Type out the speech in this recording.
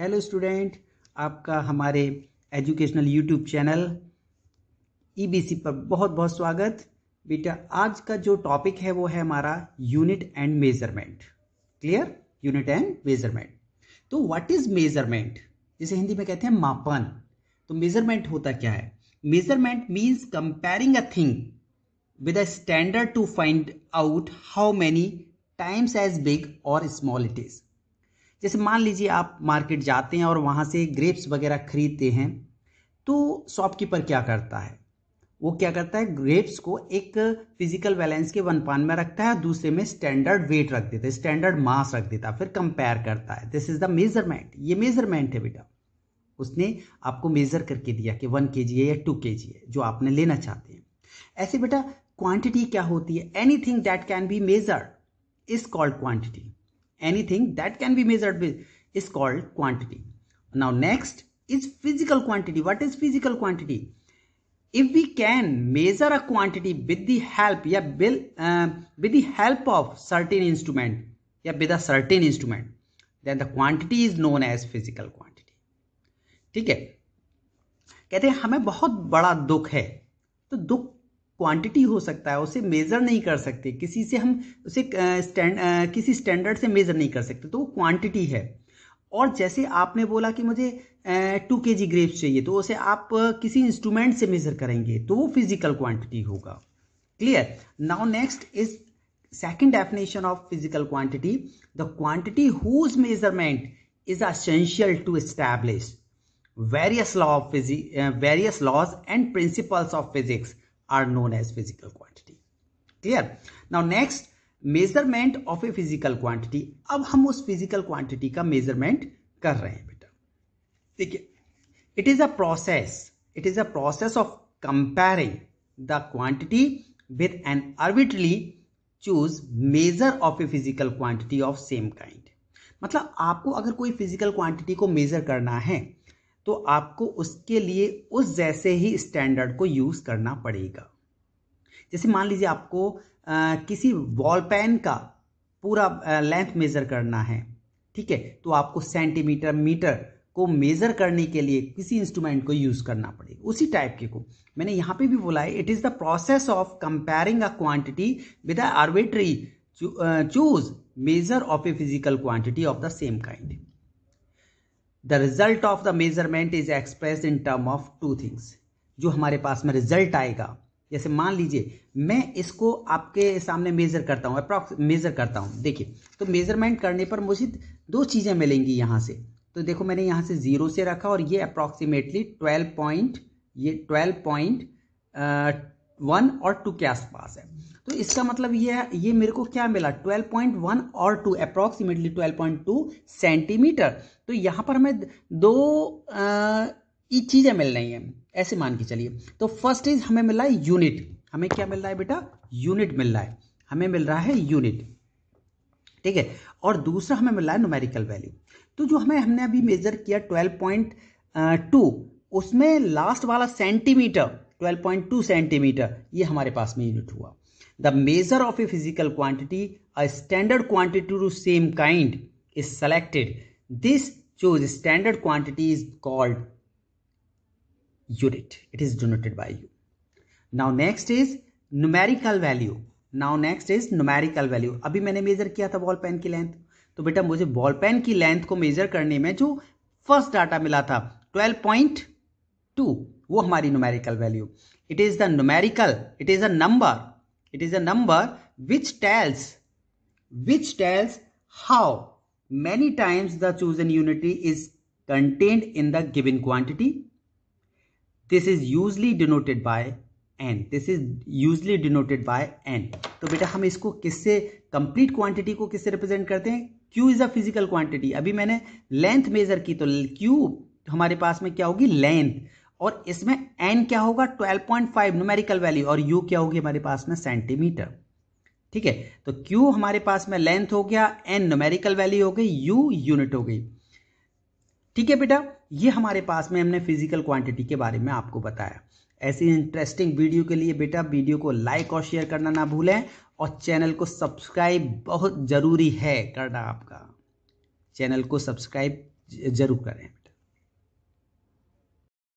Hello student आपका हमारे educational YouTube channel EBC पर बहुत बहुत स्वागत बेटा आज का जो टॉपिक है वो है हमारा unit and measurement clear unit and measurement तो व्हाट इज मेजरमेंट जिसे हिंदी में कहते हैं मापन तो मेजरमेंट होता क्या है measurement means comparing a thing with a standard to find out how many times as big और स्मॉल इट इज़ जैसे मान लीजिए आप मार्केट जाते हैं और वहाँ से ग्रेप्स वगैरह खरीदते हैं तो शॉपकीपर क्या करता है वो क्या करता है ग्रेप्स को एक फिजिकल बैलेंस के वन पान में रखता है दूसरे में स्टैंडर्ड वेट रख देता है स्टैंडर्ड मास रख देता है फिर कंपेयर करता है दिस इज द मेजरमेंट ये मेजरमेंट है बेटा उसने आपको मेजर करके दिया कि वन के जी है या टू के जी है जो आपने लेना चाहते हैं ऐसे बेटा क्वांटिटी क्या होती है anything that can be measure is called quantity anything that can be measured with is called quantity now next is physical quantity what is physical quantity if we can measure a quantity with the help yeah bill uh, with the help of certain instrument yeah with a certain instrument then the quantity is known as physical quantity ठीक है कहते हैं हमें बहुत बड़ा दुख है तो दुख क्वांटिटी हो सकता है उसे मेजर नहीं कर सकते किसी से हम उसे स्टैंड किसी स्टैंडर्ड से मेजर नहीं कर सकते तो वो क्वांटिटी है और जैसे आपने बोला कि मुझे टू के जी ग्रेप्स चाहिए तो उसे आप किसी इंस्ट्रूमेंट से मेजर करेंगे तो वो फिजिकल क्वांटिटी होगा clear now next is second definition of physical quantity the quantity whose measurement is essential to establish various law of physic various laws and principles of physics are known as physical quantity clear now next measurement of a physical quantity अब हम उस physical quantity का measurement कर रहे हैं बेटा देखिए it is a process it is a process of comparing the quantity with an arbitrarily choose measure of a physical quantity of same kind मतलब आपको अगर कोई फिजिकल क्वांटिटी को मेजर करना है तो आपको उसके लिए उस जैसे ही स्टैंडर्ड को यूज़ करना पड़ेगा जैसे मान लीजिए आपको आ, किसी वॉल पेन का पूरा लेंथ मेज़र करना है ठीक है तो आपको सेंटीमीटर मीटर को मेज़र करने के लिए किसी इंस्ट्रूमेंट को यूज़ करना पड़ेगा उसी टाइप के को मैंने यहाँ पे भी बोला है it is the process of comparing a quantity with a arbitrary choose measure of a physical quantity of the same kind the result of the measurement is express in term of two things जो हमारे पास में result आएगा जैसे मान लीजिए मैं इसको आपके सामने मेज़र करता हूँ अप्रॉक्स मेज़र करता हूँ देखिए तो मेज़रमेंट करने पर मुझे दो चीज़ें मिलेंगी यहाँ से तो देखो मैंने यहाँ से ज़ीरो से रखा और ये अप्रॉक्सीमेटली ट्वेल्व पॉइंट ये ट्वेल्व पॉइंट वन और टू के आसपास है तो इसका मतलब ये है ये मेरे को क्या मिला 12.1 और 2 पॉइंट 12.2 सेंटीमीटर तो यहाँ पर हमें दो ये चीज़ें मिल रही हैं ऐसे मान के चलिए तो फर्स्ट इज हमें मिला है यूनिट हमें क्या मिल रहा है बेटा यूनिट मिल रहा है हमें मिल रहा है यूनिट ठीक है और दूसरा हमें मिल रहा है नोमेरिकल वैल्यू तो जो हमें हमने अभी मेजर किया टू उसमें लास्ट वाला सेंटीमीटर 12.2 सेंटीमीटर ये हमारे पास में यूनिट हुआ the measure of a physical quantity a standard quantity to same kind is selected this chose standard quantity is called unit it is donated by U now next is numerical value now next is numerical value अभी मैंने major किया था ball pen की length तो बेटा मुझे ball pen की length को मेजर करने में जो फर्स्ट डाटा मिला था 12.2 वो हमारी numerical value it is the numerical it is a number it is a number which tells which tells how many times the chosen unity is contained in the given quantity. This is usually denoted by N this is usually denoted by N तो बेटा हम इसको किससे complete quantity को किससे represent करते हैं Q is a physical quantity अभी मैंने लेंथ मेजर की तो क्यू हमारे पास में क्या होगी लेंथ और इसमें एन क्या होगा 12.5 न्यूमेरिकल वैल्यू और यू क्या होगी हमारे पास में सेंटीमीटर ठीक है तो क्यू हमारे पास में लेंथ हो गया एन न्यूमेरिकल वैल्यू हो गई यू यूनिट हो गई ठीक है बेटा ये हमारे पास में हमने फिजिकल क्वांटिटी के बारे में आपको बताया ऐसी इंटरेस्टिंग वीडियो के लिए बेटा वीडियो को लाइक और शेयर करना ना भूलें और चैनल को सब्सक्राइब बहुत ज़रूरी है करना आपका चैनल को सब्सक्राइब जरूर करें